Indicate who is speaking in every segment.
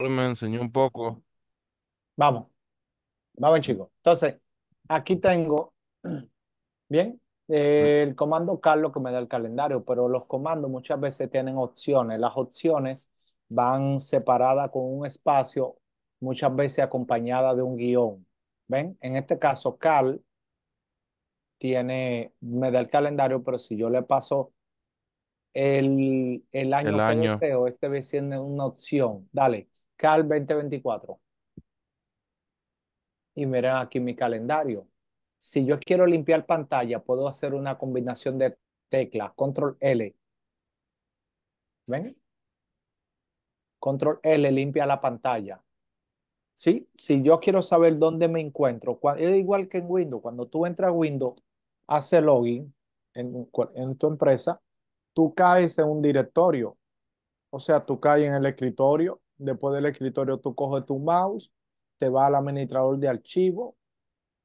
Speaker 1: Me enseñó un poco. Vamos, vamos chicos.
Speaker 2: Entonces, aquí tengo, bien, el comando Carlos que me da el calendario, pero los comandos muchas veces tienen opciones. Las opciones van separadas con un espacio, muchas veces acompañada de un guión. ¿Ven? En este caso, cal tiene, me da el calendario, pero si yo le paso el, el año que deseo, este vez tiene una opción. Dale. Cal 2024. Y miren aquí mi calendario. Si yo quiero limpiar pantalla, puedo hacer una combinación de teclas, control L. ¿Ven? Control L limpia la pantalla. ¿Sí? Si yo quiero saber dónde me encuentro, es igual que en Windows. Cuando tú entras a Windows, hace login en, en tu empresa, tú caes en un directorio. O sea, tú caes en el escritorio Después del escritorio tú coges tu mouse, te va al administrador de archivo,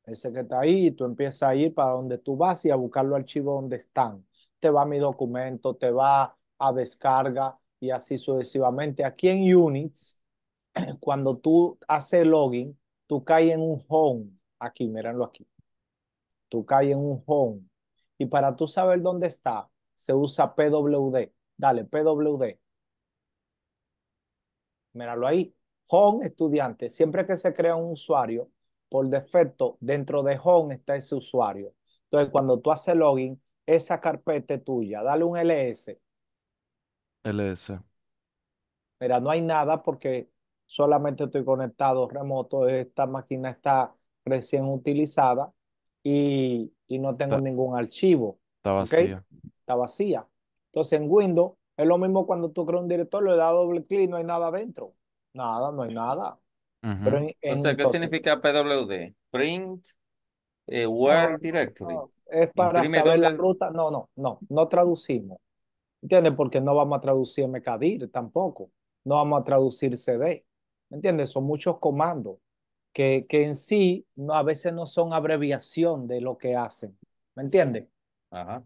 Speaker 2: ese que está ahí, y tú empiezas a ir para donde tú vas y a buscar los archivos donde están. Te va mi documento, te va a descarga y así sucesivamente. Aquí en Unix, cuando tú haces login, tú caes en un home. Aquí, mírenlo aquí. Tú caes en un home. Y para tú saber dónde está, se usa PWD. Dale, PWD míralo ahí, home estudiante. Siempre que se crea un usuario, por defecto, dentro de home está ese usuario. Entonces, cuando tú haces login, esa carpeta es tuya. Dale un LS. LS. Mira, no hay nada porque solamente estoy conectado remoto. Esta máquina está recién utilizada y, no tengo ningún archivo. Está vacía. Está vacía. Entonces, en Windows, es lo mismo cuando tú creas un director, le das doble clic, no hay nada adentro. Nada, no hay nada.
Speaker 3: o sea, ¿qué significa PWD? Print eh, Word Directory.
Speaker 2: es para saber la ruta. No, no, no, no traducimos. ¿Entiendes? Porque no vamos a traducir MKDIR tampoco. No vamos a traducir CD. ¿Entiendes? Son muchos comandos que, que en sí no, a veces no son abreviación de lo que hacen. ¿Me entiendes? Ajá.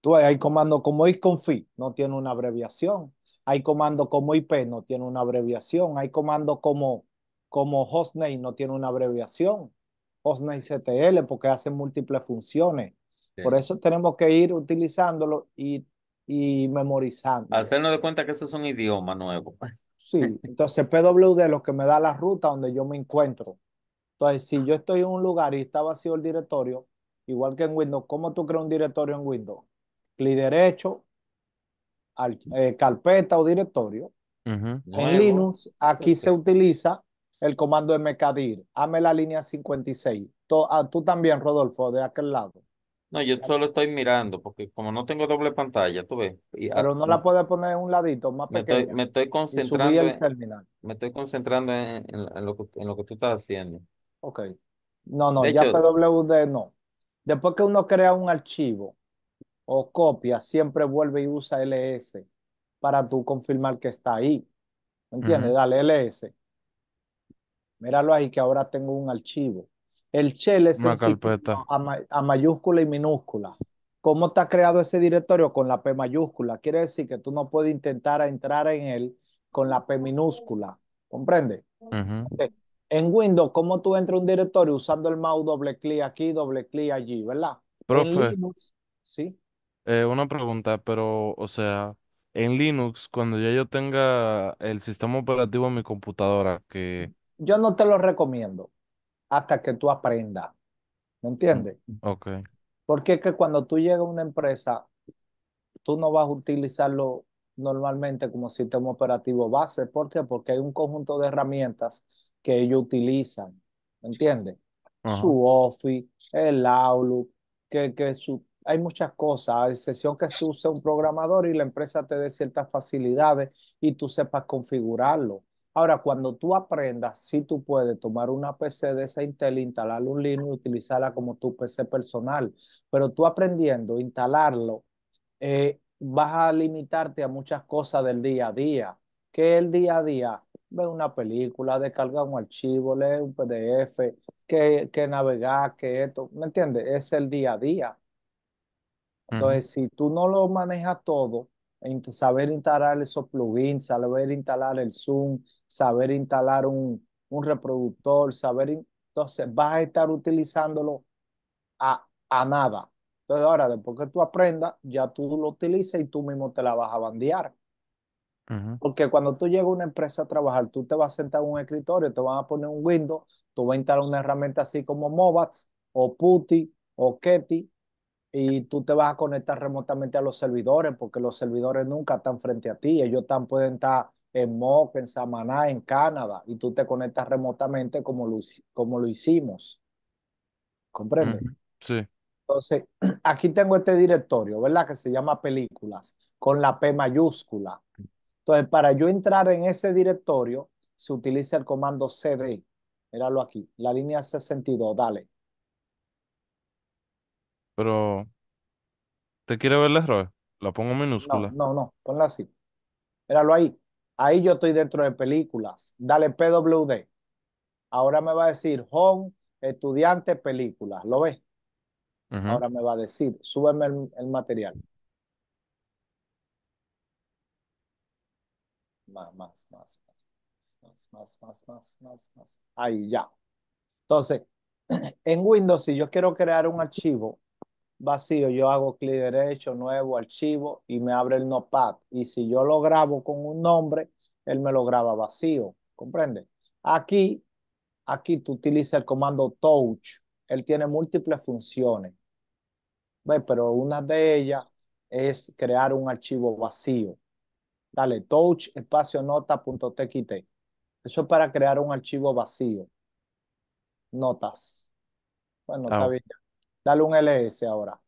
Speaker 2: Tú hay comando como ICONFI, no tiene una abreviación. Hay comando como IP, no tiene una abreviación. Hay comando como, como hostname, no tiene una abreviación. Hostname CTL, porque hace múltiples funciones. Por eso tenemos que ir utilizándolo y, memorizando.
Speaker 3: Hacernos de cuenta que eso es un idioma nuevo.
Speaker 2: Sí, entonces PWD es lo que me da la ruta donde yo me encuentro. Entonces, si yo estoy en un lugar y está vacío el directorio, igual que en Windows, ¿cómo tú creas un directorio en Windows? clic derecho, al, eh, carpeta o directorio. En Linux, aquí se utiliza el comando mkdir. ame la línea 56. Ah, tú, también, Rodolfo, de aquel lado.
Speaker 3: No, yo solo estoy mirando, porque como no tengo doble pantalla, tú ves. Pero no la
Speaker 2: puedes poner en un ladito más me pequeño. me estoy
Speaker 3: concentrando. El terminal. me estoy concentrando en, lo que, tú estás haciendo.
Speaker 2: Ok. No, no, ya PWD no. Después que uno crea un archivo, o copia, siempre vuelve y usa ls para tú confirmar que está ahí. ¿Entiendes? Dale ls. Míralo ahí que ahora tengo un archivo. El shell es Una carpeta. A, mayúscula y minúscula. ¿Cómo está creado ese directorio? Con la P mayúscula. Quiere decir que tú no puedes intentar entrar en él con la P minúscula. ¿Comprende? En Windows, ¿cómo tú entras a un directorio usando el mouse doble clic aquí, doble clic allí, ¿verdad? Profe. En Linux, sí.
Speaker 1: Eh, una pregunta, pero, o sea, en Linux, cuando ya yo tenga el sistema operativo en mi computadora, que...
Speaker 2: Yo no te lo recomiendo hasta que tú aprendas, ¿me mm, entiendes? Ok, Porque es que cuando tú llegas a una empresa, tú no vas a utilizarlo normalmente como sistema operativo base. ¿Por qué? Porque hay un conjunto de herramientas que ellos utilizan, ¿me entiendes? Su Office, el Outlook, que, que su, hay muchas cosas, a excepción que se use un programador y la empresa te dé ciertas facilidades y tú sepas configurarlo. Ahora, cuando tú aprendas, si sí tú puedes tomar una PC de esa Intel, instalarle un Linux y utilizarla como tu PC personal, pero tú aprendiendo, instalarlo, eh, vas a limitarte a muchas cosas del día a día. ¿Qué es el día a día? Ve una película, descargar un archivo, leer un PDF, que, que navegar, que esto, ¿me entiendes? Es el día a día. Entonces, si tú no lo manejas todo, saber instalar esos plugins, saber instalar el Zoom, saber instalar un, reproductor, saber, entonces vas a estar utilizándolo a, a nada. Entonces, ahora, después que tú aprendas, ya tú lo utilizas y tú mismo te la vas a bandear. Porque cuando tú llegas a una empresa a trabajar, tú te vas a sentar en un escritorio, te van a poner un Windows, tú vas a instalar una herramienta así como mobax o Putty o Ketty y tú te vas a conectar remotamente a los servidores porque los servidores nunca están frente a ti, ellos están, pueden estar en MOC, en Samaná, en Canadá y tú te conectas remotamente como lo, como lo hicimos. ¿Comprende? Sí. Entonces, aquí tengo este directorio, ¿verdad? Que se llama películas con la P mayúscula. Entonces, para yo entrar en ese directorio, se utiliza el comando CD. Míralo aquí, la línea 62, dale.
Speaker 1: Pero, ¿te quiere ver el error? La pongo minúscula.
Speaker 2: no, no, ponla así. Míralo ahí. Ahí yo estoy dentro de películas. Dale PWD. Ahora me va a decir home, estudiante, películas. ¿Lo ves? Ahora me va a decir, súbeme el, material. Más, más, más, más, más, más, más, más, más, más. Ahí ya. Entonces, en Windows, si yo quiero crear un archivo vacío, yo hago clic derecho, nuevo, archivo y me abre el notepad. Y si yo lo grabo con un nombre, él me lo graba vacío, ¿comprende? Aquí, aquí tú utilizas el comando touch. Él tiene múltiples funciones. ve Pero una de ellas es crear un archivo vacío. Dale, touch espacio nota.txt. Eso es para crear un archivo vacío. Notas. Bueno, ah, está bien, Dale un ls ahora.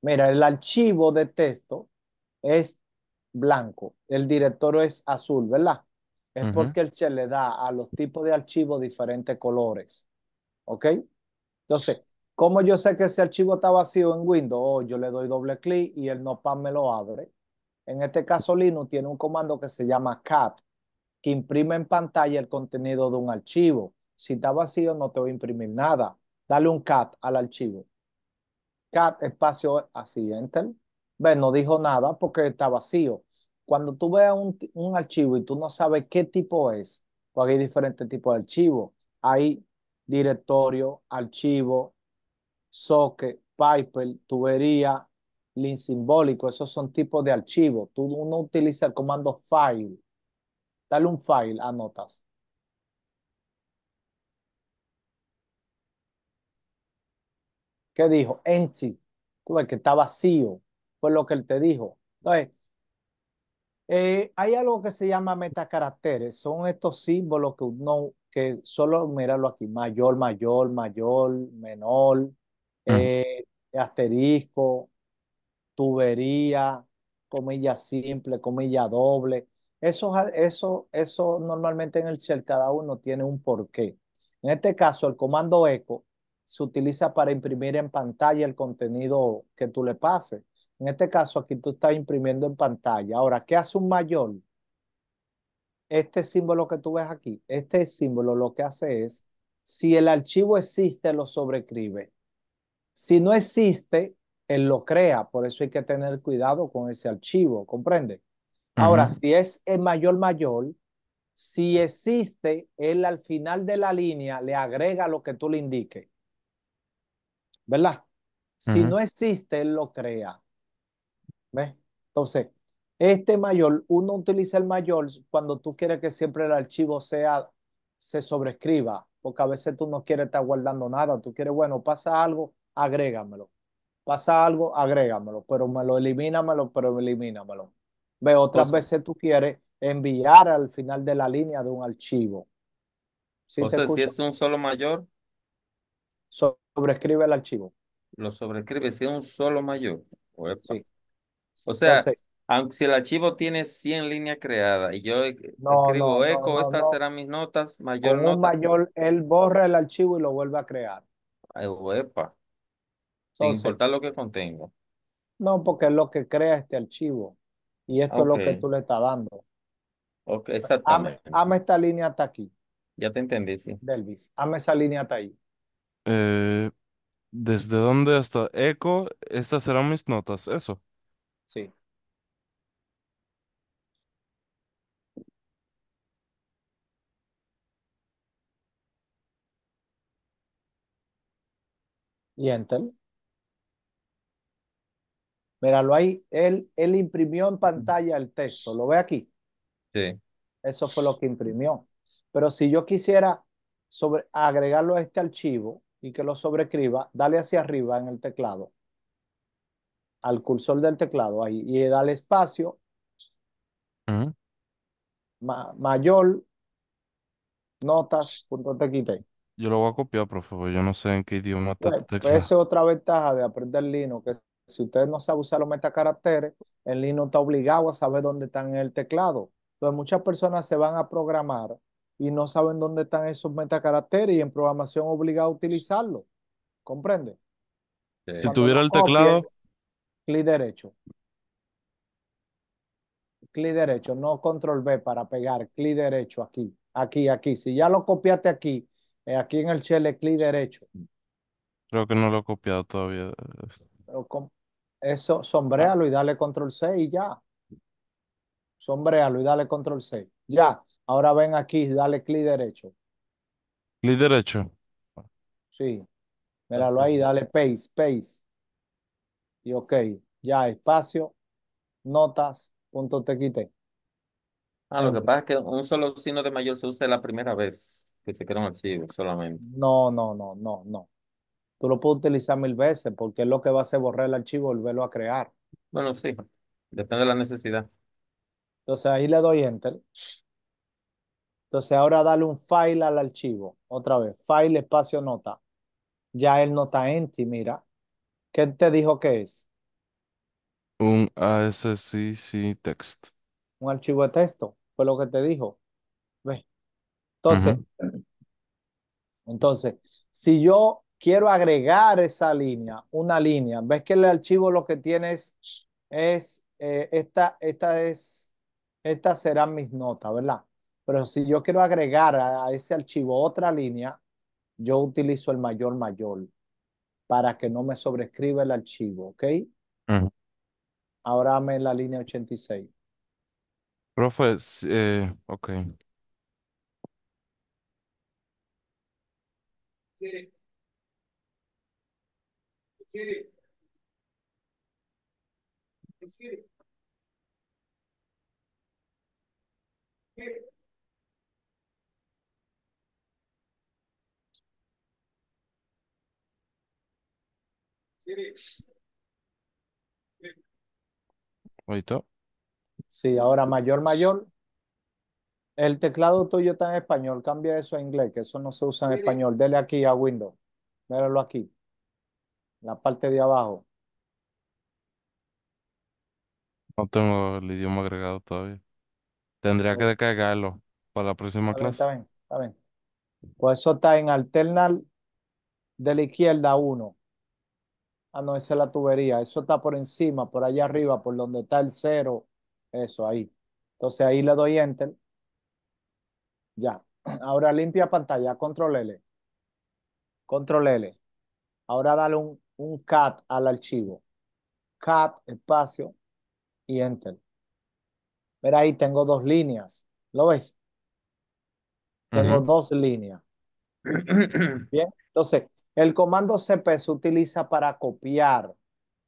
Speaker 2: Mira, el archivo de texto es blanco, el directorio es azul, ¿verdad? Es porque el Che le da a los tipos de archivos diferentes colores. ¿Ok? Entonces, ¿cómo yo sé que ese archivo está vacío en Windows? Oh, yo le doy doble clic y el notepad me lo abre. En este caso, Linux tiene un comando que se llama cat, que imprime en pantalla el contenido de un archivo. Si está vacío, no te voy a imprimir nada. Dale un cat al archivo. Cat espacio así, enter. Ve, no dijo nada porque está vacío. Cuando tú veas un, archivo y tú no sabes qué tipo es, porque hay diferentes tipos de archivos. Hay directorio, archivo, socket, piper, tubería, link simbólico. Esos son tipos de archivos. Tú, uno utiliza el comando file. Dale un file anotas. ¿Qué dijo? Empty. Tú que está vacío. Fue lo que él te dijo. Entonces, eh, hay algo que se llama metacaracteres. Son estos símbolos que uno, que solo míralo aquí, mayor, mayor, mayor, menor, eh, asterisco, tubería, comilla simple, comilla doble. Eso, eso, eso normalmente en el shell cada uno tiene un porqué. En este caso, el comando eco se utiliza para imprimir en pantalla el contenido que tú le pases. En este caso, aquí tú estás imprimiendo en pantalla. Ahora, ¿qué hace un mayor? Este símbolo que tú ves aquí, este símbolo lo que hace es, si el archivo existe, lo sobreescribe. Si no existe, él lo crea. Por eso hay que tener cuidado con ese archivo, ¿comprende? Ahora, si es el mayor mayor, si existe, él al final de la línea le agrega lo que tú le indiques. ¿verdad? Si no existe, él lo crea. ¿Ves? Entonces, este mayor, uno utiliza el mayor cuando tú quieres que siempre el archivo sea, se sobrescriba, porque a veces tú no quieres estar guardando nada, tú quieres, bueno, pasa algo, agrégamelo. Pasa algo, agrégamelo, pero me lo elimínamelo, pero elimínamelo. Ve, otras veces tú quieres enviar al final de la línea de un archivo.
Speaker 3: ¿Sí o si es un solo mayor.
Speaker 2: So sobrescribe el archivo.
Speaker 3: Lo sobrescribe si es un solo mayor. O sea, aunque si el archivo tiene 100 líneas creadas y yo e-, escribo eco, estas serán mis notas, mayor no, un
Speaker 2: mayor, él borra el archivo y lo vuelve a crear.
Speaker 3: Ay, Sin lo que contenga.
Speaker 2: No, porque es lo que crea este archivo. Y esto es lo que tú le estás dando. Ok, exactamente. Ame esta línea hasta aquí. Ya te entendí, sí. Delvis, ame esa línea hasta ahí.
Speaker 1: Eh, ¿desde dónde hasta Eco? Estas serán mis notas, eso.
Speaker 3: Sí.
Speaker 2: Y Entel. Míralo ahí. Él, él imprimió en pantalla el texto. ¿Lo ve aquí? Sí. Eso fue lo que imprimió. Pero si yo quisiera sobre, agregarlo a este archivo, y que lo sobreescriba, dale hacia arriba en el teclado, al cursor del teclado ahí, y dale espacio mayor notas punto
Speaker 1: Yo lo voy a copiar, profe, favor. yo no sé en qué idioma está pues, pues, esa es
Speaker 2: otra ventaja de aprender lino, que si ustedes no saben usar los metacaracteres, el lino está obligado a saber dónde están en el teclado. Entonces muchas personas se van a programar y no saben dónde están esos metacaracteres y en programación obligado a utilizarlo. ¿Comprende?
Speaker 1: Si tuviera el teclado.
Speaker 2: Clic derecho. Clic derecho, no control B para pegar. Clic derecho aquí, aquí, aquí. Si ya lo copiaste aquí, eh, aquí en el shell, clic derecho.
Speaker 1: Creo que no lo he copiado todavía.
Speaker 2: Pero eso, sombrealo ah. y dale control C y ya. Sombrealo y dale control C. Ya. Ahora ven aquí, dale clic derecho.
Speaker 1: Clic derecho.
Speaker 2: Sí. Míralo ahí, dale paste, paste. Y ok, ya espacio, notas, punto te quité.
Speaker 3: Ah, lo que pasa es que un solo signo de mayor se usa la primera vez que se crea un archivo solamente.
Speaker 2: No, no, no, no, no. Tú lo puedes utilizar mil veces porque es lo que va a hacer borrar el archivo y volverlo a crear.
Speaker 3: Bueno, sí. Depende de la necesidad.
Speaker 2: Entonces ahí le doy enter. Entonces ahora dale un file al archivo. Otra vez, file espacio nota. Ya el nota enti mira. ¿Qué te dijo que es?
Speaker 1: Un ASCC text.
Speaker 2: Un archivo de texto, fue lo que te dijo. Ve. Entonces, entonces, si yo quiero agregar esa línea, una línea, ves que el archivo lo que tiene es, es eh, esta, esta es, esta serán mis notas, ¿verdad? Pero si yo quiero agregar a, ese archivo otra línea, yo utilizo el mayor mayor para que no me sobrescriba el archivo, ¿ok? Ahora me la línea 86.
Speaker 1: Profe, eh, ok.
Speaker 2: Sí.
Speaker 3: Sí. Sí.
Speaker 2: Sí, ahora mayor, mayor. El teclado tuyo está en español. Cambia eso a inglés, que eso no se usa en español. Dele aquí a Windows. Míralo aquí. La parte de abajo.
Speaker 1: No tengo el idioma agregado todavía. Tendría que descargarlo para la próxima clase. está bien,
Speaker 2: está bien. Pues eso está en alternal de la izquierda 1. Ah, no, esa es la tubería. Eso está por encima, por allá arriba, por donde está el cero. Eso, ahí. Entonces ahí le doy Enter. Ya. Ahora limpia pantalla. Control L. Control L. Ahora dale un, un cat al archivo. Cat, espacio y Enter. Mira, ahí tengo dos líneas. ¿Lo ves? Tengo dos líneas. Bien. Entonces, el comando CP se utiliza para copiar.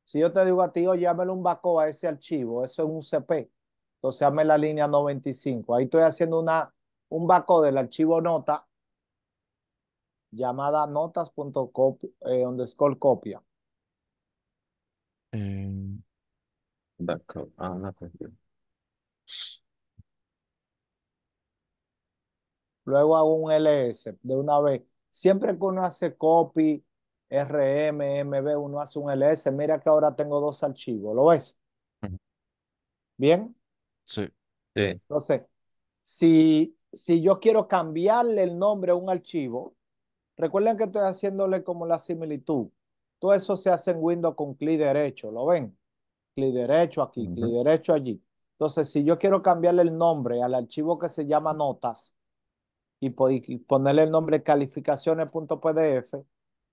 Speaker 2: Si yo te digo a ti, oye, llámelo un backup a ese archivo, eso es un CP. Entonces, hazme la línea 95. Ahí estoy haciendo una, un backup del archivo nota llamada notas.cop eh, underscore copia.
Speaker 1: Eh,
Speaker 3: backup. Ah,
Speaker 2: Luego hago un LS de una vez. Siempre que uno hace copy, RM, MB, uno hace un LS. Mira que ahora tengo dos archivos, ¿lo ves? ¿Bien? Sí. Entonces, si, si yo quiero cambiarle el nombre a un archivo, recuerden que estoy haciéndole como la similitud. Todo eso se hace en Windows con clic derecho, ¿lo ven? Clic derecho aquí, clic derecho allí. Entonces, si yo quiero cambiarle el nombre al archivo que se llama notas, y, ponerle el nombre calificaciones.pdf,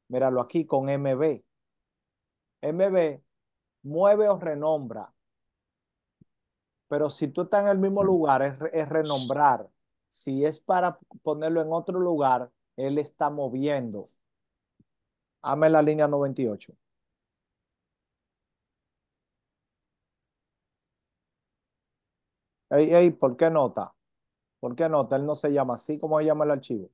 Speaker 2: míralo aquí con MB. MB mueve o renombra. Pero si tú estás en el mismo mm. lugar, es, renombrar. Si es para ponerlo en otro lugar, él está moviendo. Ame la línea 98. Ey, ey, ¿por qué nota? ¿Por qué nota? Él no se llama así. ¿Cómo se llama el archivo?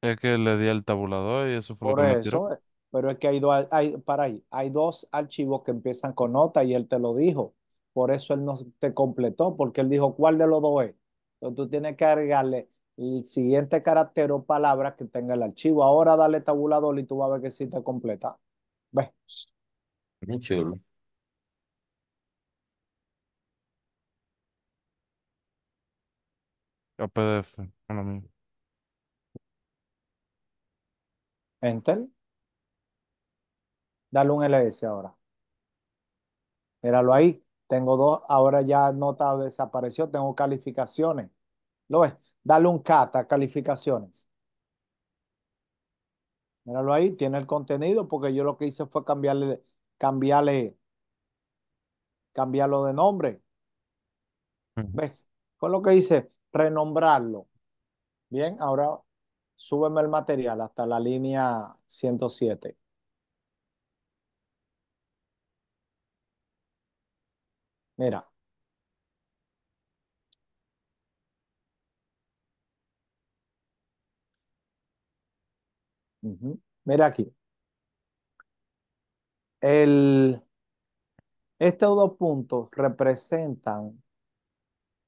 Speaker 1: Es que le di el tabulador y eso fue Por eso,
Speaker 2: pero es que hay, dos, hay, para ahí, hay dos archivos que empiezan con nota y él te lo dijo. Por eso él no te completó, porque él dijo, ¿cuál de los dos es? Entonces tú tienes que agregarle el siguiente carácter o palabra que tenga el archivo. Ahora dale tabulador y tú vas a ver que sí te completa. ¿Ves?
Speaker 3: Muy chulo.
Speaker 1: A PDF,
Speaker 2: Enter. Dale un LS ahora. Míralo ahí. Tengo dos. Ahora ya nota desapareció. Tengo calificaciones. ¿Lo ves? Dale un cata, calificaciones. Míralo ahí. Tiene el contenido porque yo lo que hice fue cambiarle, cambiarle, cambiarlo de nombre. ¿Ves? Fue lo que hice renombrarlo. Bien, ahora súbeme el material hasta la línea 107. Mira. Mira aquí. El, estos dos puntos representan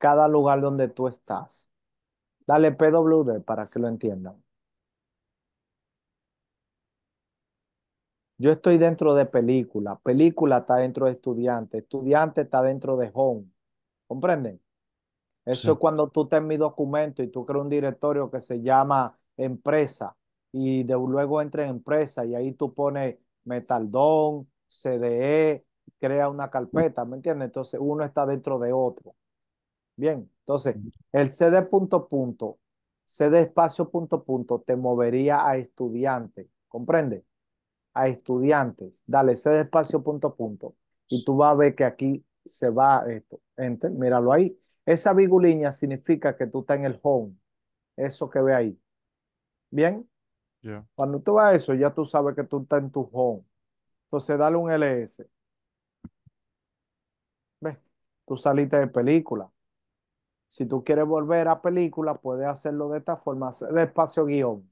Speaker 2: cada lugar donde tú estás. Dale PWD para que lo entiendan. Yo estoy dentro de película, película está dentro de estudiante, estudiante está dentro de home. ¿Comprenden? Eso es cuando tú tienes mi documento y tú creas un directorio que se llama empresa y luego entra en empresa y ahí tú pones Metaldón, CDE, crea una mm. carpeta, ¿me entiendes? Entonces uno está dentro de otro. Bien, entonces, el CD punto punto, CD espacio punto punto, te movería a estudiante, ¿comprende? A estudiantes. Dale, CD espacio punto punto. Y tú vas a ver que aquí se va esto. Enter, míralo ahí. Esa viguliña significa que tú estás en el home. Eso que ve ahí. ¿Bien? Cuando tú vas a eso, ya tú sabes que tú estás en tu home. Entonces, dale un LS. ¿Ves? Tú saliste de película. Si tú quieres volver a película, puedes hacerlo de esta forma, de espacio guión.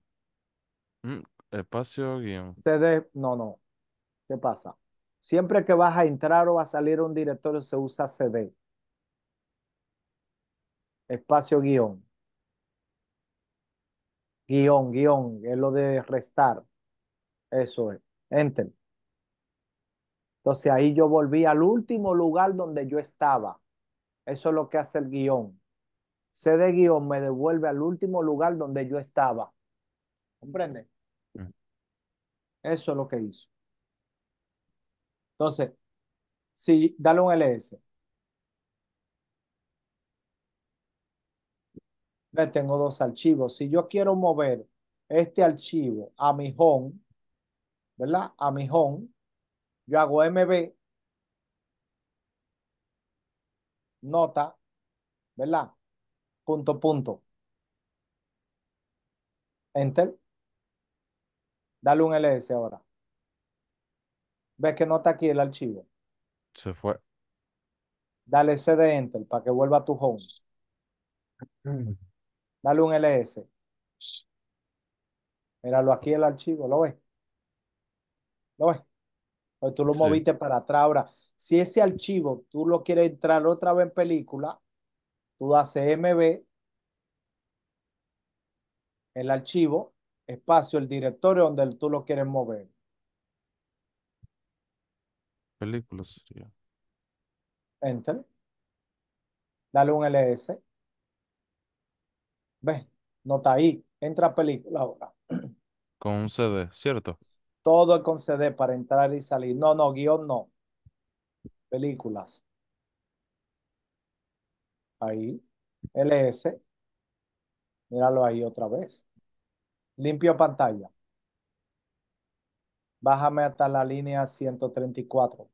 Speaker 1: Mm, espacio guión.
Speaker 2: CD. no, no. ¿Qué pasa? Siempre que vas a entrar o a salir a un directorio se usa CD. Espacio guión. Guión, guión, es lo de restar. Eso es. Enter. Entonces ahí yo volví al último lugar donde yo estaba. Eso es lo que hace el guión. C de guión me devuelve al último lugar donde yo estaba. ¿Comprende? Eso es lo que hizo. Entonces, si dale un LS. Le tengo dos archivos. Si yo quiero mover este archivo a mi home, ¿verdad? A mi home, yo hago MB, nota, ¿verdad? punto, punto. Enter. Dale un ls ahora. Ves que no está aquí el archivo. Se fue. Dale cd enter para que vuelva a tu home. Dale un ls. Míralo aquí el archivo, ¿lo ves? ¿Lo ves? Pues tú lo moviste para atrás. Ahora, si ese archivo tú lo quieres entrar otra vez en película, Tú das CMB, el archivo, espacio, el directorio donde tú lo quieres mover.
Speaker 1: Películas sería.
Speaker 2: Enter. Dale un LS. Ve, No está ahí. Entra película ahora.
Speaker 1: Con un CD, ¿cierto?
Speaker 2: Todo es con CD para entrar y salir. No, no, guión no. Películas ahí, LS, míralo ahí otra vez. Limpio pantalla. Bájame hasta la línea 134.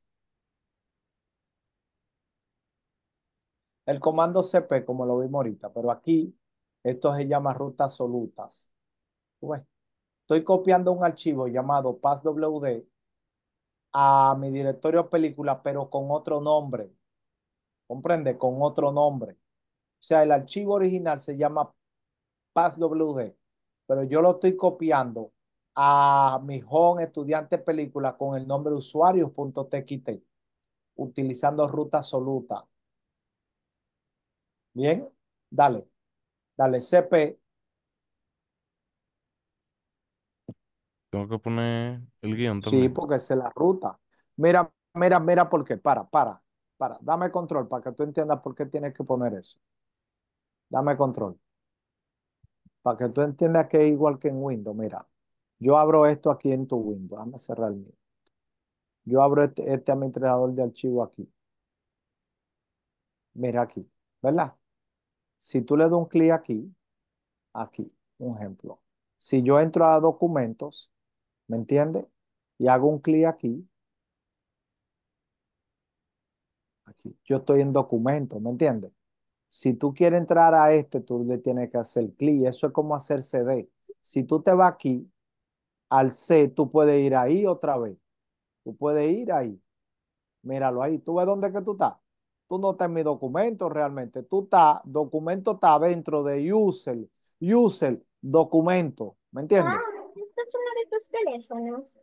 Speaker 2: El comando CP, como lo vimos ahorita, pero aquí esto se llama rutas solutas. estoy copiando un archivo llamado PassWD a mi directorio película, pero con otro nombre comprende, con otro nombre. O sea, el archivo original se llama PassWD, pero yo lo estoy copiando a mi home estudiante película con el nombre usuarios.txt, utilizando ruta absoluta. Bien, dale, dale, CP.
Speaker 1: Tengo que poner el guión también. Sí, porque
Speaker 2: es la ruta. Mira, mira, mira, porque para, para para, dame control para que tú entiendas por qué tienes que poner eso. Dame control. Para que tú entiendas que es igual que en Windows. Mira, yo abro esto aquí en tu Windows. Dame cerrar el mío. Yo abro este, este administrador de archivo aquí. Mira aquí, ¿verdad? Si tú le das un clic aquí, aquí, un ejemplo. Si yo entro a documentos, ¿me entiendes? Y hago un clic aquí, aquí. Yo estoy en documento, ¿me entiendes? Si tú quieres entrar a este, tú le tienes que hacer clic. Eso es como hacer CD. Si tú te vas aquí, al C, tú puedes ir ahí otra vez. Tú puedes ir ahí. Míralo ahí. ¿Tú ves dónde que tú estás? Tú no estás en mi documento realmente. Tú estás, documento está dentro de user, user, documento. ¿Me entiendes? Ah,
Speaker 3: es uno de tus teléfonos.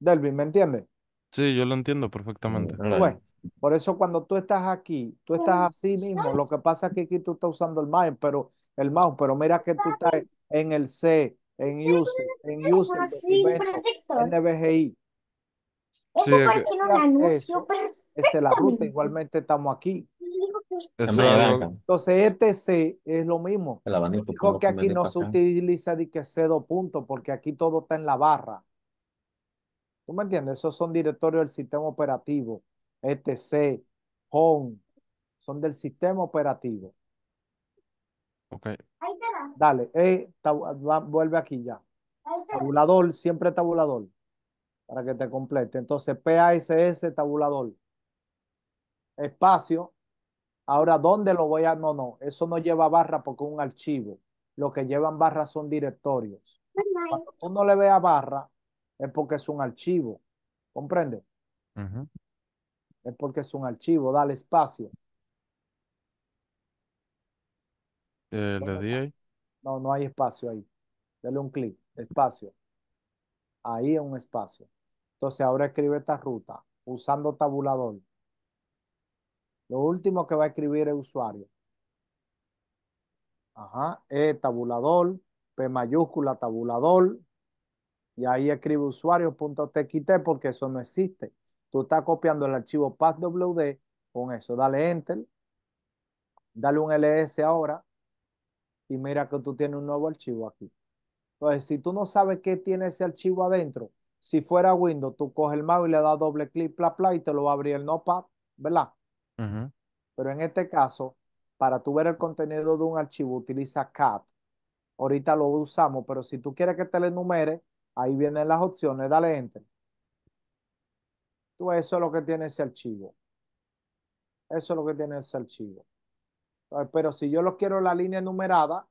Speaker 2: Delvin, ¿me entiendes?
Speaker 1: Sí, yo lo entiendo perfectamente. Bueno,
Speaker 2: por eso cuando tú estás aquí, tú estás así mismo. Lo que pasa es que aquí tú estás usando el mouse, pero el mouse, pero mira que tú estás en el C, en user, en user, en NBGI. Eso sí, que... es la ruta, igualmente estamos aquí.
Speaker 3: Entonces,
Speaker 2: este C es lo mismo. Dijo que aquí no se utiliza de que C dos punto, porque aquí todo está en la barra. ¿Tú me entiendes? Esos son directorios del sistema operativo, ETC, este, Home, son del sistema operativo. Ok. Dale, eh, va, vuelve aquí ya. Tabulador, siempre tabulador, para que te complete. Entonces, PASS, tabulador. Espacio. Ahora, ¿dónde lo voy a...? No, no, eso no lleva barra porque es un archivo. Lo que llevan barra son directorios. Cuando tú no le veas barra, es porque es un archivo. ¿Comprende? Es porque es un archivo, dale espacio.
Speaker 1: Eh, ¿Le di ahí?
Speaker 2: No, no hay espacio ahí. Dale un clic, espacio. Ahí es un espacio. Entonces ahora escribe esta ruta usando tabulador. Lo último que va a escribir el usuario. Ajá, E tabulador, P mayúscula tabulador, y ahí escribe usuario.txt porque eso no existe. Tú estás copiando el archivo pathwd con eso. Dale enter. Dale un ls ahora. Y mira que tú tienes un nuevo archivo aquí. Entonces, si tú no sabes qué tiene ese archivo adentro, si fuera Windows, tú coges el mouse y le das doble clic, bla, bla, y te lo va a abrir el notepad, ¿verdad? Pero en este caso, para tú ver el contenido de un archivo, utiliza cat. Ahorita lo usamos, pero si tú quieres que te lo enumere, Ahí vienen las opciones, dale enter. Tú eso es lo que tiene ese archivo. Eso es lo que tiene ese archivo. pero si yo lo quiero la línea numerada,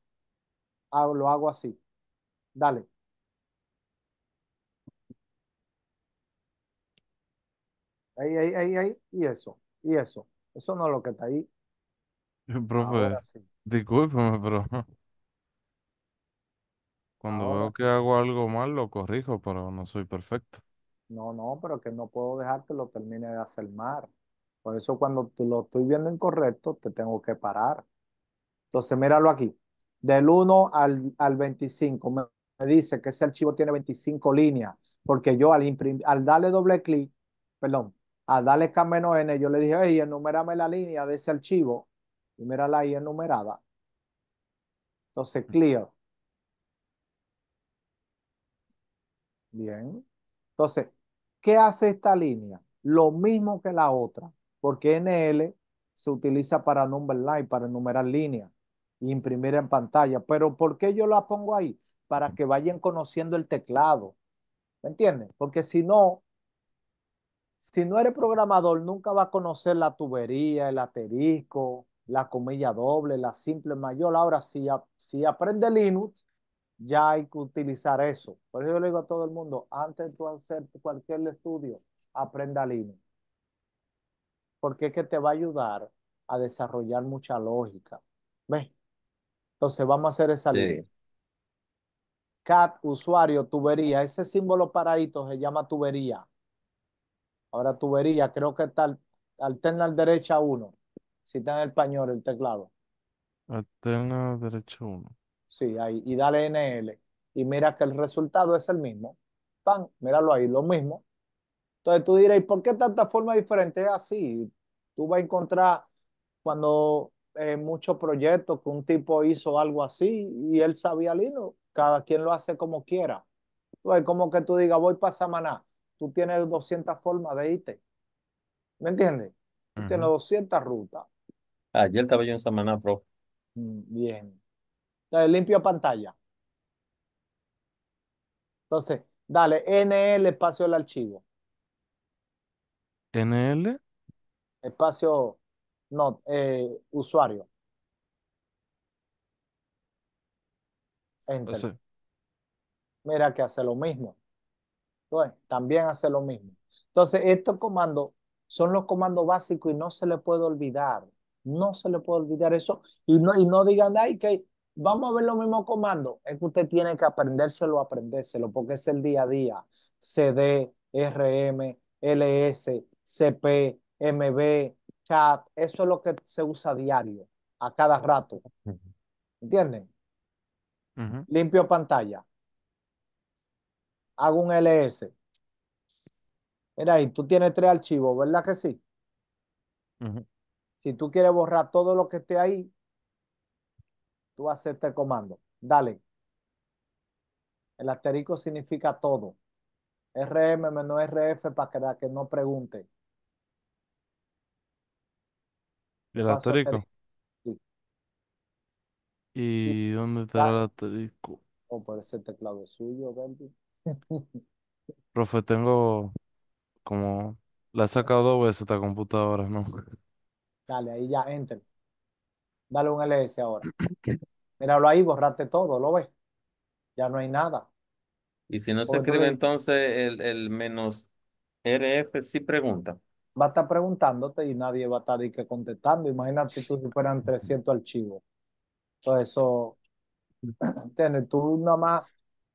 Speaker 2: ah, lo hago así. Dale. Ahí, ahí, ahí, ahí. Y eso, y eso. Eso no es lo que está ahí.
Speaker 1: Profe, discúlpame, pero Ah, cuando veo que hago algo mal, lo corrijo, pero no soy perfecto.
Speaker 2: no, no, pero que no puedo dejar que lo termine de hacer mal. Por eso cuando lo estoy viendo incorrecto, te tengo que parar. Entonces, míralo aquí. Del 1 al, al 25, me, dice que ese archivo tiene 25 líneas, porque yo al, al darle doble clic, perdón, al darle K-N, yo le dije, hey, enumérame la línea de ese archivo, y mírala ahí enumerada. Entonces, clear. Bien. Entonces, ¿qué hace esta línea? Lo mismo que la otra, porque NL se utiliza para number line, para enumerar líneas imprimir en pantalla. Pero ¿por qué yo la pongo ahí? Para que vayan conociendo el teclado. ¿Me entiendes? Porque si no, si no eres programador, nunca va a conocer la tubería, el asterisco, la comilla doble, la simple mayor. Ahora, si, si aprende Linux, ya hay que utilizar eso. Por eso yo le digo a todo el mundo, antes de hacer cualquier estudio, aprenda Linux. Porque es que te va a ayudar a desarrollar mucha lógica. ¿Ves? Entonces vamos a hacer esa línea. CAT, usuario, tubería. Ese símbolo paradito se llama tubería. Ahora tubería, creo que está alterna derecha 1. Si está en español, el teclado.
Speaker 1: Alterna derecha 1.
Speaker 2: Sí, ahí. Y dale NL. Y mira que el resultado es el mismo. Pan, míralo ahí, lo mismo. Entonces tú dirás, ¿y por qué tanta forma diferente? Así, tú vas a encontrar cuando eh, muchos proyectos que un tipo hizo algo así y él sabía lino, cada quien lo hace como quiera. Entonces, como que tú digas, voy para Samaná, tú tienes 200 formas de irte. ¿Me entiendes? tienes 200 rutas.
Speaker 3: Ayer estaba yo en Samaná, profe.
Speaker 2: Mm, bien limpio pantalla. Entonces, dale, NL espacio del archivo. NL. Espacio, no, eh, usuario. Enter. Mira que hace lo mismo. Entonces, también hace lo mismo. Entonces, estos comandos son los comandos básicos y no se le puede olvidar. No se le puede olvidar eso. Y no, y no digan, ay, que vamos a ver los mismos comandos. Es que usted tiene que aprendérselo, aprendérselo, porque es el día a día. CD, RM, LS, CP, MB, chat. Eso es lo que se usa a diario, a cada rato. ¿Entienden? Limpio pantalla. Hago un LS. Mira ahí, tú tienes tres archivos, ¿verdad que sí? Si tú quieres borrar todo lo que esté ahí, Tú haces este comando. Dale. El asterisco significa todo. RM menos RF para que, no pregunte.
Speaker 1: ¿El asterisco? ¿Y dónde está el asterisco?
Speaker 2: Oh, por ese teclado suyo,
Speaker 1: Profe, tengo como... La he sacado dos veces esta computadora, ¿no?
Speaker 2: Dale, ahí ya, enter. Dale un LS ahora. Míralo ahí, borrate todo, ¿lo ves? Ya no hay nada.
Speaker 3: Y si no se escribe entonces el, el, menos RF, si pregunta.
Speaker 2: Va a estar preguntándote y nadie va a estar que contestando. Imagínate si tú si fueran 300 archivos. Entonces eso, ¿entiendes? Tú nada más,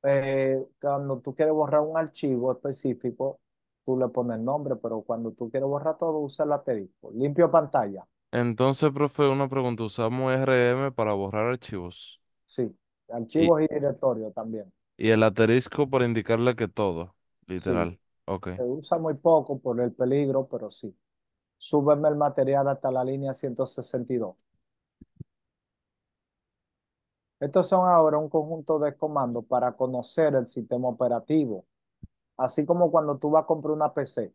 Speaker 2: eh, cuando tú quieres borrar un archivo específico, tú le pones el nombre, pero cuando tú quieres borrar todo, usa el asterisco. Limpio pantalla.
Speaker 1: Entonces, profe, una pregunta. ¿Usamos RM para borrar archivos?
Speaker 2: Sí, archivos y directorios también.
Speaker 1: y el asterisco para indicarle que todo, literal. se
Speaker 2: usa muy poco por el peligro, pero sí. Súbeme el material hasta la línea 162. Estos son ahora un conjunto de comandos para conocer el sistema operativo, así como cuando tú vas a comprar una PC.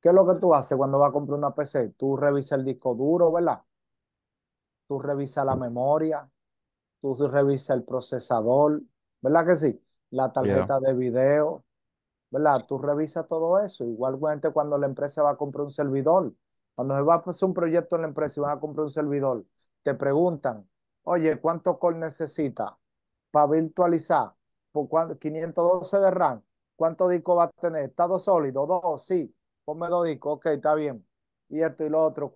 Speaker 2: ¿Qué es lo que tú haces cuando vas a comprar una PC? Tú revisas el disco duro, ¿verdad? Tú revisas la memoria, tú revisas el procesador, ¿verdad que sí? La tarjeta de video, ¿verdad? Tú revisas todo eso. Igualmente cuando la empresa va a comprar un servidor, cuando se va a hacer un proyecto en la empresa y van a comprar un servidor, te preguntan, oye, ¿cuánto core necesita para virtualizar? ¿Por 512 de RAM? ¿Cuánto disco va a tener? ¿Estado sólido? ¿Dos? Sí me dos ok, está bien, y esto y lo otro,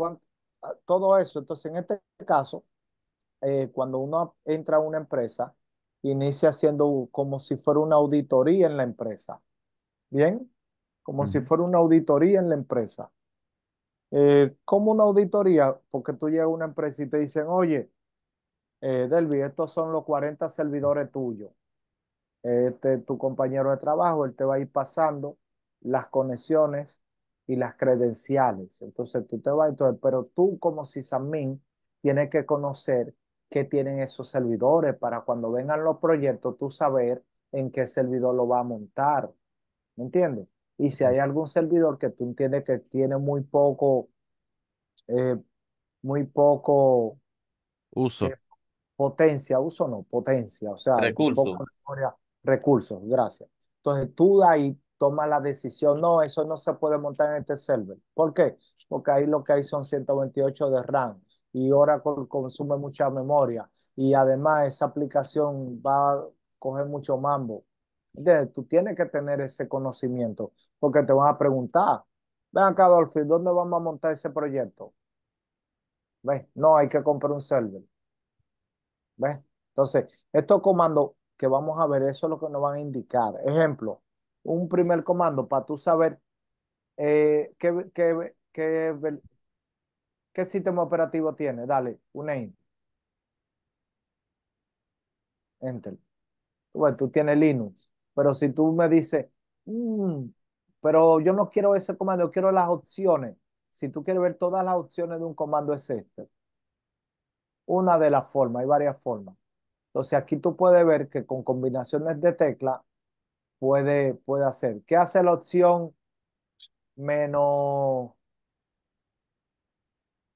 Speaker 2: ah, todo eso. Entonces, en este caso, eh, cuando uno entra a una empresa, inicia haciendo como si fuera una auditoría en la empresa. ¿Bien? Como si fuera una auditoría en la empresa. Eh, como una auditoría, porque tú llegas a una empresa y te dicen, oye, eh, Delvi, estos son los 40 servidores tuyos. Este tu compañero de trabajo, él te va a ir pasando las conexiones y las credenciales. Entonces tú te vas, pero tú como SysAdmin tienes que conocer qué tienen esos servidores para cuando vengan los proyectos tú saber en qué servidor lo va a montar. ¿Me entiendes? Y si hay algún servidor que tú entiendes que tiene muy poco, eh, muy poco uso. Eh, potencia, uso no, potencia, o sea, recursos. Recursos, gracias. Entonces tú de ahí toma la decisión, no, eso no se puede montar en este server. ¿Por qué? Porque ahí lo que hay son 128 de RAM y Oracle consume mucha memoria y además esa aplicación va a coger mucho mambo. Entonces, tú tienes que tener ese conocimiento porque te van a preguntar, ven acá Dolphin, ¿dónde vamos a montar ese proyecto? ¿Ves? No, hay que comprar un server. ¿Ves? Entonces, estos comandos que vamos a ver, eso es lo que nos van a indicar. Ejemplo, un primer comando para tú saber eh, qué, sistema operativo tiene. Dale, un name. Enter. Bueno, tú tienes Linux, pero si tú me dices, mm, pero yo no quiero ese comando, yo quiero las opciones. Si tú quieres ver todas las opciones de un comando es este. Una de las formas, hay varias formas. Entonces aquí tú puedes ver que con combinaciones de tecla puede, puede hacer. ¿Qué hace la opción menos,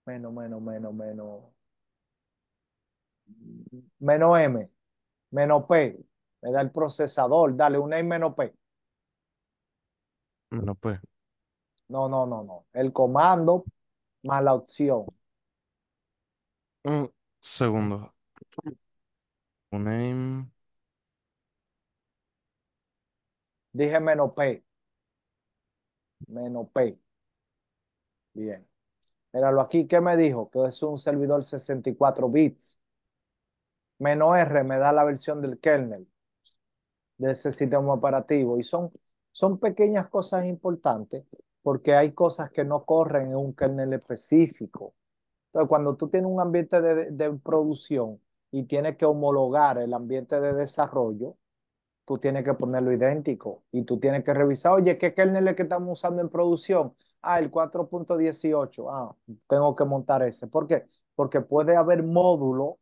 Speaker 2: menos, menos, menos, menos, menos M, menos P? Le da el procesador, dale un M menos P. Menos P. No, no, no, no. El comando más la opción.
Speaker 1: Un segundo. Un name.
Speaker 2: Dije menos P. Menos P. Bien. Míralo aquí, ¿qué me dijo? Que es un servidor 64 bits. Menos R me da la versión del kernel de ese sistema operativo. Y son, son pequeñas cosas importantes porque hay cosas que no corren en un kernel específico. Entonces, cuando tú tienes un ambiente de, de producción y tienes que homologar el ambiente de desarrollo, tú tienes que ponerlo idéntico y tú tienes que revisar, oye, ¿qué kernel es que estamos usando en producción? Ah, el 4.18. Ah, tengo que montar ese. ¿Por qué? Porque puede haber módulo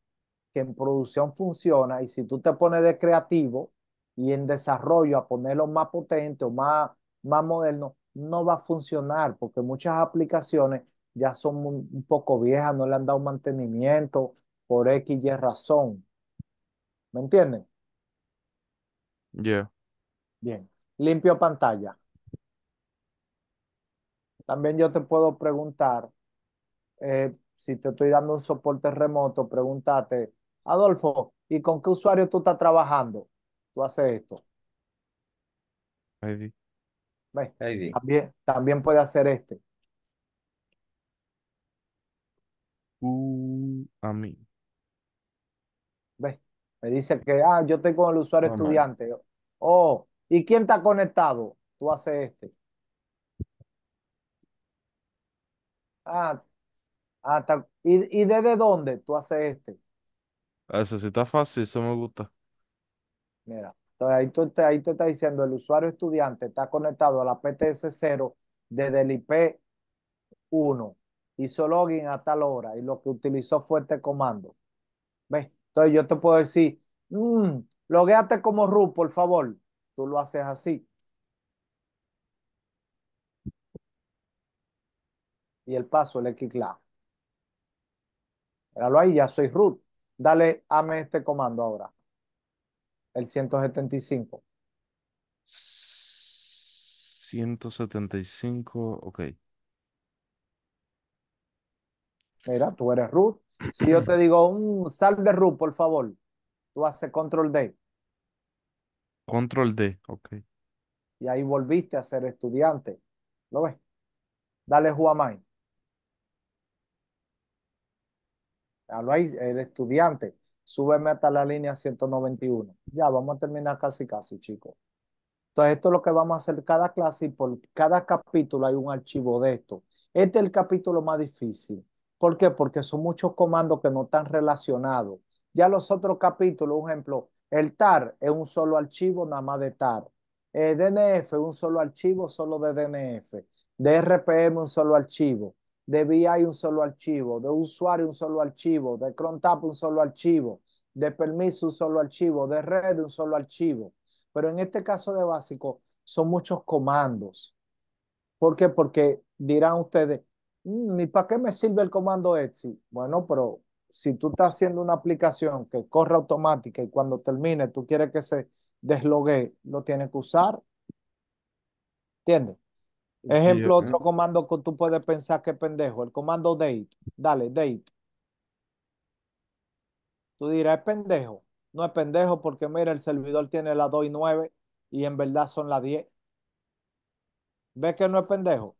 Speaker 2: que en producción funciona y si tú te pones de creativo y en desarrollo a ponerlo más potente o más, más moderno, no va a funcionar porque muchas aplicaciones ya son un poco viejas, no le han dado mantenimiento por X y razón. ¿Me entienden?
Speaker 1: Bien.
Speaker 2: Limpio pantalla. También yo te puedo preguntar, eh, si te estoy dando un soporte remoto, pregúntate, Adolfo, ¿y con qué usuario tú estás trabajando? Tú haces esto. ¿Ves? También, también puede hacer este. a mí. ¿Ves? Me dice que, ah, yo tengo el usuario estudiante. Oh, ¿y quién está conectado? Tú haces este. Ah, ah ¿Y, desde dónde? Tú haces este.
Speaker 1: Ah, eso sí está fácil, eso me gusta.
Speaker 2: Mira, entonces ahí, te- ahí te está diciendo el usuario estudiante está conectado a la PTS 0 desde el IP 1. Hizo login a tal hora y lo que utilizó fue este comando. ¿Ves? Entonces yo te puedo decir, mm, Logueate como root, por favor. Tú lo haces así. Y el paso, el la Míralo ahí, ya soy Ruth. Dale, ame este comando ahora. El 175.
Speaker 1: 175, ok.
Speaker 2: Mira, tú eres Ruth. Si yo te digo un mm, sal de root, por favor. Tú haces control D.
Speaker 1: Control D, ok.
Speaker 2: Y ahí volviste a ser estudiante. ¿Lo ves? Dale Juamai. el estudiante. Súbeme hasta la línea 191. Ya, vamos a terminar casi, casi, chicos. Entonces, esto es lo que vamos a hacer cada clase y por cada capítulo hay un archivo de esto. Este es el capítulo más difícil. ¿Por qué? Porque son muchos comandos que no están relacionados. Ya los otros capítulos, un ejemplo, el TAR es un solo archivo nada más de TAR. DNF un solo archivo solo de DNF. De RPM un solo archivo. De BI un solo archivo. De usuario un solo archivo. De CronTap un solo archivo. De permiso un solo archivo. De red un solo archivo. Pero en este caso de básico son muchos comandos. ¿Por qué? Porque dirán ustedes, mm, ¿y para qué me sirve el comando Etsy? Bueno, pero si tú estás haciendo una aplicación que corre automática y cuando termine tú quieres que se deslogue, lo tienes que usar. ¿Entiendes?
Speaker 1: Ejemplo, otro
Speaker 2: comando que tú puedes pensar que es pendejo, el comando date. Dale, date. Tú dirás, es pendejo. No es pendejo porque mira, el servidor tiene la 2 y 9 y en verdad son la 10. ¿Ves que no es pendejo?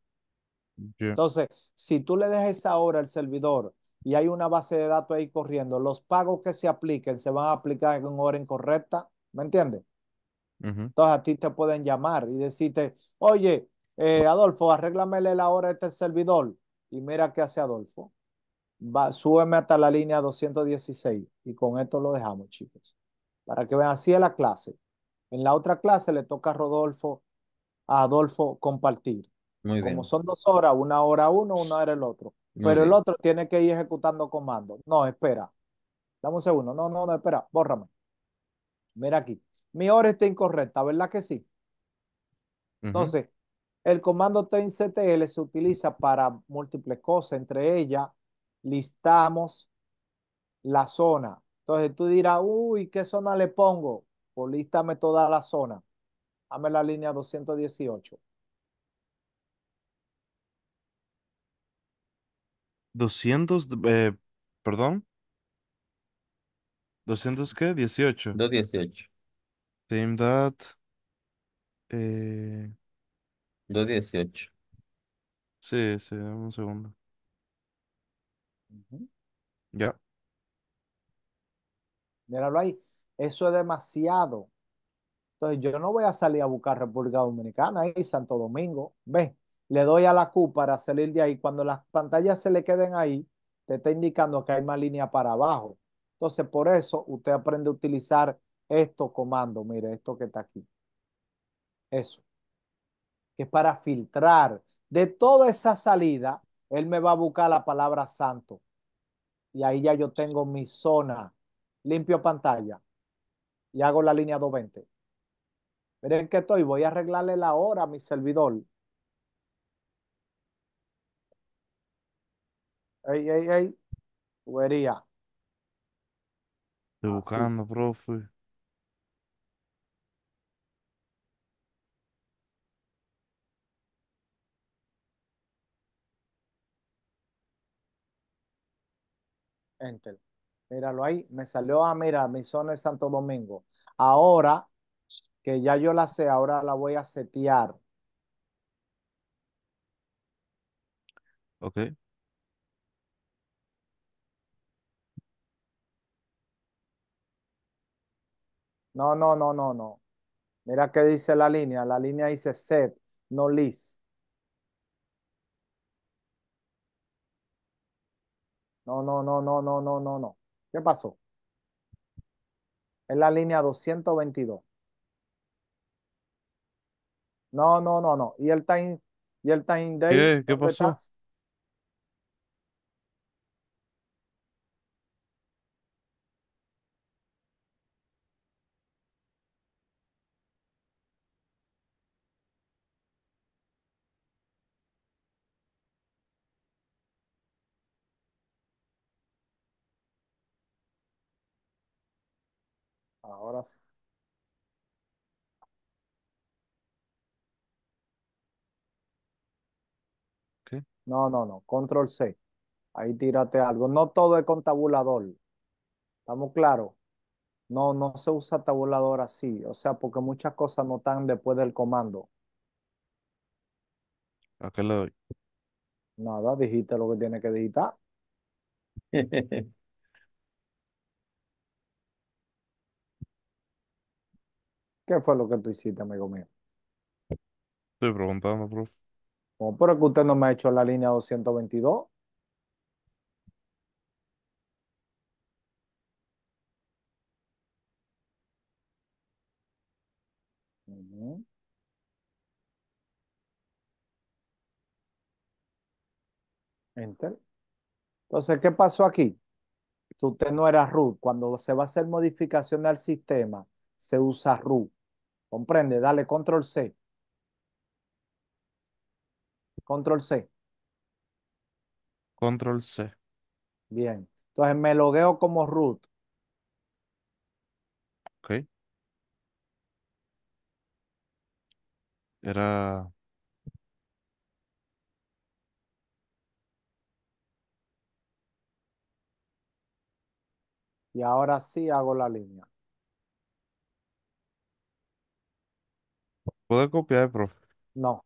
Speaker 2: Entonces, si tú le dejas ahora hora al servidor y hay una base de datos ahí corriendo, los pagos que se apliquen se van a aplicar en hora incorrecta, ¿me entiendes? Entonces a ti te pueden llamar y decirte, oye, eh, Adolfo, arréglamele la hora a este servidor. Y mira qué hace Adolfo. Va, súbeme hasta la línea 216 y con esto lo dejamos, chicos. Para que vean, así es la clase. En la otra clase le toca a Rodolfo, a Adolfo compartir. Como son dos horas, una hora uno, una hora el otro pero el otro tiene que ir ejecutando comando No, espera. Dame un segundo. No, no, no, espera. Bórrame. Mira aquí. Mi hora está incorrecta, ¿verdad que sí? Entonces, el comando TrainCTL se utiliza para múltiples cosas. Entre ellas, listamos la zona. Entonces tú dirás, uy, ¿qué zona le pongo? Pues listame toda la zona. Dame la línea 218.
Speaker 1: 200, eh, perdón, ¿200 qué? 18. 218. Same that. eh,
Speaker 3: 218.
Speaker 1: sí, sí, un segundo. Ya.
Speaker 2: Míralo ahí. Eso es demasiado. Entonces, yo no voy a salir a buscar República Dominicana y Santo Domingo. Ve le doy a la Q para salir de ahí. Cuando las pantallas se le queden ahí, te está indicando que hay más línea para abajo. Entonces, por eso usted aprende a utilizar estos comandos. Mire, esto que está aquí. Eso. Que es para filtrar. De toda esa salida, él me va a buscar la palabra santo. Y ahí ya yo tengo mi zona. Limpio pantalla. Y hago la línea 220. Miren que estoy. Voy a arreglarle la hora a mi servidor. Ey, ey, ey. Tubería.
Speaker 1: Estoy ah, buscando, profe.
Speaker 2: Enter. Míralo ahí. Me salió, ah, mira, mi zona es Santo Domingo. Ahora que ya yo la sé, ahora la voy a setear. Okay. No, no, no, no, no. Mira qué dice la línea. La línea dice set, no list. No, no, no, no, no, no, no, no. ¿Qué pasó? Es la línea 222. No, no, no, no. ¿Y el time, y el time day? ¿Qué, pasó? No, no, no. Control C. Ahí tírate algo. No todo es con tabulador. ¿Estamos claros? No, no se usa tabulador así. O sea, porque muchas cosas no están después del comando. ¿A qué le doy? Nada, Dijiste lo que tiene que digitar. ¿Qué fue lo que tú hiciste, amigo mío?
Speaker 1: Estoy preguntando, profe.
Speaker 2: ¿Por por que usted no me ha hecho la línea 222. Enter. Entonces, ¿qué pasó aquí? Si usted no era root. Cuando se va a hacer modificación al sistema, se usa root. ¿Comprende? Dale control C. Control C.
Speaker 1: Control C.
Speaker 2: Bien. Entonces me logueo como root.
Speaker 1: Ok. Era...
Speaker 2: Y ahora sí hago la línea.
Speaker 1: ¿Puedo copiar, profe?
Speaker 2: No.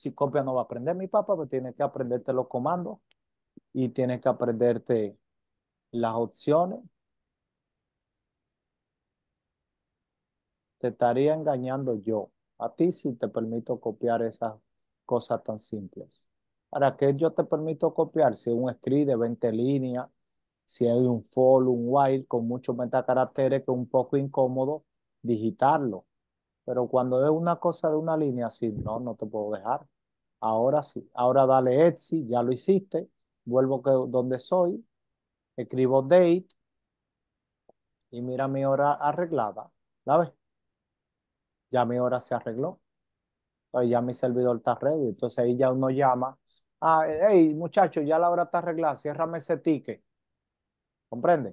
Speaker 2: si copia no va a aprender mi papá, pero tiene que aprenderte los comandos y tiene que aprenderte las opciones. Te estaría engañando yo. A ti si te permito copiar esas cosas tan simples. ¿Para qué yo te permito copiar? Si es un script de 20 líneas, si hay un follow, un while con muchos metacaracteres que es un poco incómodo digitarlo. Pero cuando es una cosa de una línea, así, no, no te puedo dejar. Ahora sí, ahora dale Etsy, ya lo hiciste. Vuelvo que, donde soy, escribo date y mira mi hora arreglada. ¿La ves? Ya mi hora se arregló. Entonces pues ya mi servidor está ready. Entonces ahí ya uno llama. Ah, hey, muchacho, ya la hora está arreglada. Ciérrame ese ticket. ¿Comprende?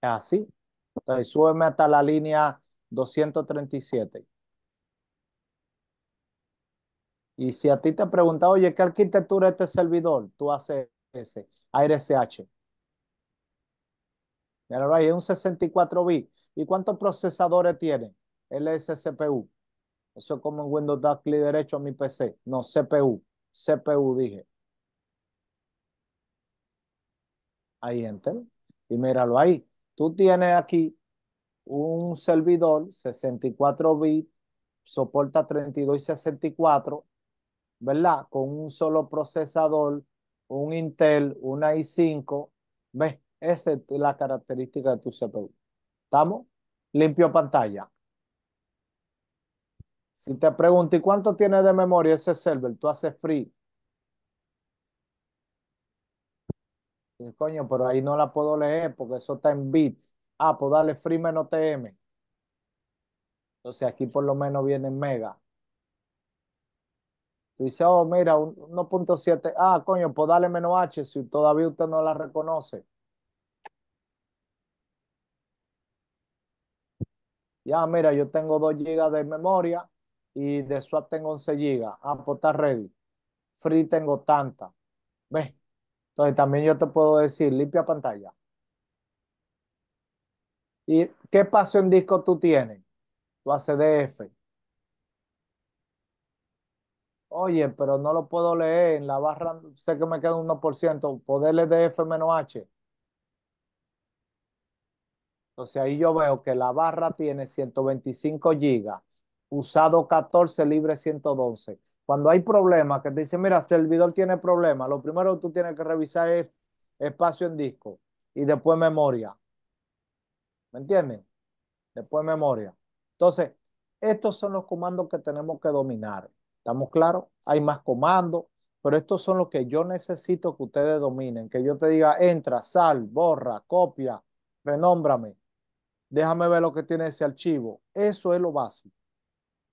Speaker 2: Es así. Entonces súbeme hasta la línea 237. Y si a ti te preguntado, oye, ¿qué arquitectura este servidor? Tú haces ese, ARSH. Míralo ahí, es un 64 bit. ¿Y cuántos procesadores tiene? LSCPU. Eso es como en Windows, da clic derecho a mi PC. No, CPU. CPU dije. Ahí enter. Y míralo ahí. Tú tienes aquí un servidor 64 bits, soporta 32 y 64, ¿verdad? Con un solo procesador, un Intel, una i5, ¿ves? Esa es la característica de tu CPU. ¿Estamos? Limpio pantalla. Si te pregunto, ¿y cuánto tiene de memoria ese server? Tú haces free. coño, pero ahí no la puedo leer porque eso está en bits. Ah, pues dale menos tm Entonces aquí por lo menos viene mega. Tú dices, oh, mira, 1.7. Ah, coño, pues dale menos H si todavía usted no la reconoce. Ya, mira, yo tengo 2 GB de memoria y de swap tengo 11 GB. Ah, pues está ready. Free tengo tanta. ¿Ves? Entonces también yo te puedo decir, limpia pantalla. ¿Y qué espacio en disco tú tienes? Tu DF. Oye, pero no lo puedo leer en la barra, sé que me queda un 1%, poderle DF-H. Entonces ahí yo veo que la barra tiene 125 GB. usado 14, libre 112. Cuando hay problemas, que te dicen, mira, servidor tiene problemas, lo primero que tú tienes que revisar es espacio en disco y después memoria. ¿Me entienden? Después memoria. Entonces, estos son los comandos que tenemos que dominar. ¿Estamos claros? Hay más comandos, pero estos son los que yo necesito que ustedes dominen. Que yo te diga, entra, sal, borra, copia, renómbrame. Déjame ver lo que tiene ese archivo. Eso es lo básico.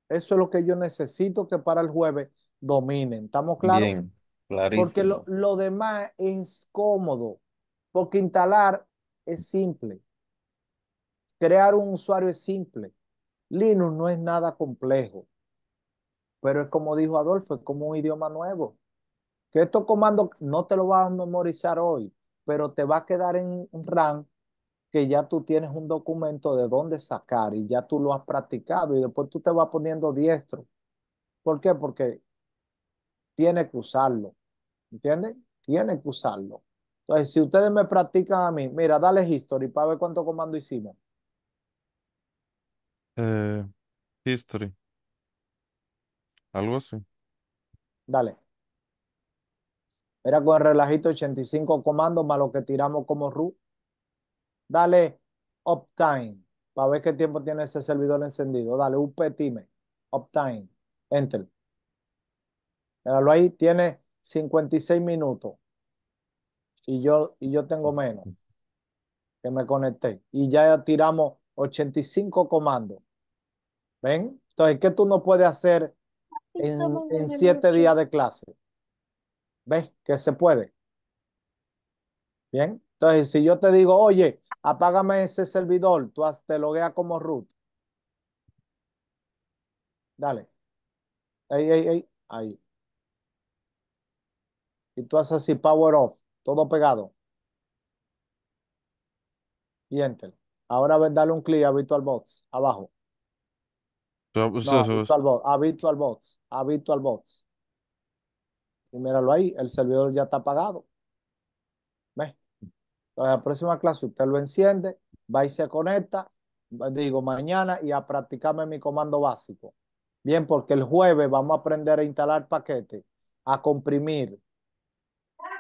Speaker 2: Eso es lo que yo necesito que para el jueves dominen. ¿Estamos claros?
Speaker 1: Porque lo,
Speaker 2: lo demás es cómodo. Porque instalar es simple. Crear un usuario es simple. Linux no es nada complejo. Pero es como dijo Adolfo, es como un idioma nuevo. Que estos comandos no te lo vas a memorizar hoy, pero te va a quedar en un RAM que ya tú tienes un documento de dónde sacar y ya tú lo has practicado y después tú te vas poniendo diestro. ¿Por qué? Porque tiene que usarlo. ¿Entiendes? Tiene que usarlo. Entonces, si ustedes me practican a mí, mira, dale history para ver cuánto comando hicimos.
Speaker 1: Eh, history, algo así.
Speaker 2: Dale. Era con el relajito 85 comandos más lo que tiramos como root Dale uptime para ver qué tiempo tiene ese servidor encendido. Dale uptime, uptime, enter. Míralo ahí, tiene 56 minutos. Y yo, y yo tengo menos que me conecté. Y ya tiramos 85 comandos. ¿Ven? Entonces, ¿qué tú no puedes hacer en, siete días de clase? ¿Ves? Que se puede. Bien. Entonces, si yo te digo, oye, apágame ese servidor, tú te logueas como root. Dale. Ahí, ahí, ahí, ahí. Y tú haces así, power off, todo pegado. Y enter. Ahora dale un clic a VirtualBox, abajo. Habitual ah, bots, Habitual ah, bots. Y míralo ahí, el servidor ya está apagado ¿Ves? la próxima clase usted lo enciende, va y se conecta, digo mañana, y a practicarme mi comando básico. Bien, porque el jueves vamos a aprender a instalar paquetes, a comprimir,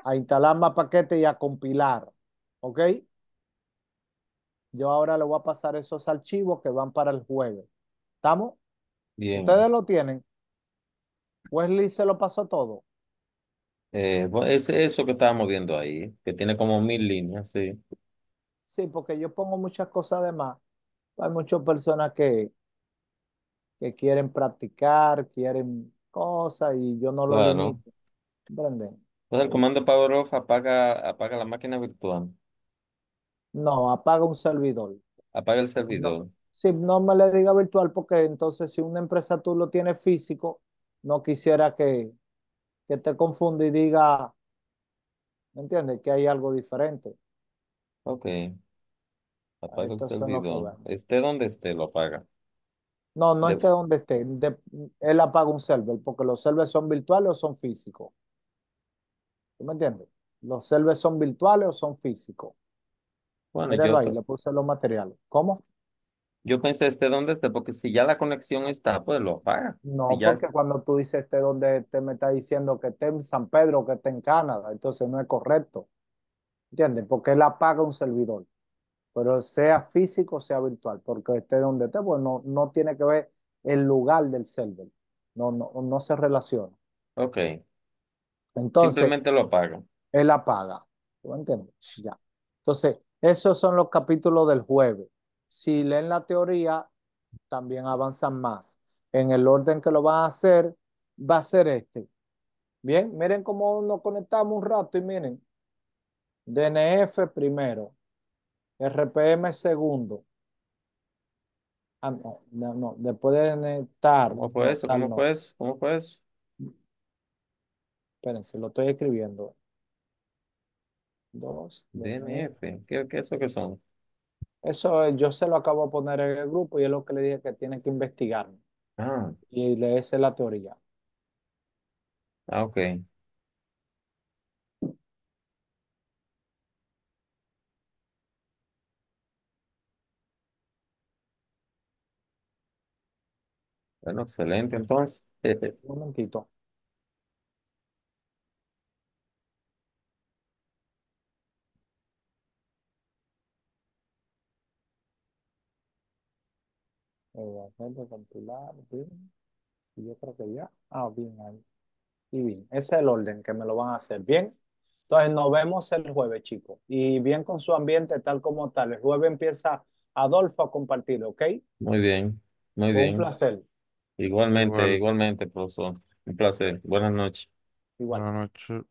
Speaker 2: a instalar más paquetes y a compilar. ¿Ok? Yo ahora le voy a pasar esos archivos que van para el jueves. ¿Estamos? ¿Ustedes lo tienen? Wesley se lo pasó todo.
Speaker 3: Eh, es eso que estábamos viendo ahí, que tiene como mil líneas, sí.
Speaker 2: Sí, porque yo pongo muchas cosas además. más. Hay muchas personas que, que quieren practicar, quieren cosas y yo no lo claro. limito.
Speaker 3: el comando power off apaga, apaga la máquina virtual.
Speaker 2: No, apaga un servidor.
Speaker 3: Apaga el servidor.
Speaker 2: Sí, no me le diga virtual porque entonces si una empresa tú lo tienes físico, no quisiera que, que te confunde y diga, ¿me entiendes? Que hay algo diferente.
Speaker 3: Ok. Apaga el servidor. esté donde esté, lo apaga.
Speaker 2: No, no este esté donde esté. él apaga un server porque los servers son virtuales o son físicos. ¿Tú me entiendes? Los servers son virtuales o son físicos. Bueno, yo... ahí, le puse los materiales. ¿Cómo?
Speaker 3: Yo pensé, ¿este dónde está? Porque si ya la conexión está, pues lo apaga.
Speaker 2: No, porque cuando tú dices este dónde te me está diciendo que esté en San Pedro, que esté en Canadá, entonces no es correcto. ¿Entiendes? Porque él apaga un servidor. Pero sea físico, sea virtual, porque esté donde esté, pues no, tiene que ver el lugar del servidor. No, no, no se relaciona. Ok. Entonces. Simplemente lo apaga. Él apaga. ¿Lo entiendes? Ya. Entonces, esos son los capítulos del jueves si leen la teoría, también avanzan más. En el orden que lo van a hacer, va a ser este. Bien, miren cómo nos conectamos un rato y miren. DNF primero, RPM segundo. Ah, no, no, después de conectar. ¿Cómo fue eso? ¿Cómo fue eso? ¿Cómo fue eso? Espérense, lo estoy escribiendo. Dos. DNF,
Speaker 3: ¿Qué, qué es eso que son?
Speaker 2: Eso yo se lo acabo de poner en el grupo y es lo que le dije que tiene que investigar ah. y y leerse la teoría.
Speaker 3: ah, ok. Bueno, excelente.
Speaker 2: Entonces, Un momentito. Y yo ah, Y bien. Ese es el orden que me lo van a hacer. Bien. Entonces nos vemos el jueves, chicos. Y bien con su ambiente tal como tal. El jueves empieza Adolfo a compartir, ¿ok?
Speaker 3: Muy bien. Muy bien. Un placer. Igualmente, igualmente, profesor. Un placer. Buenas noches. Buenas noches.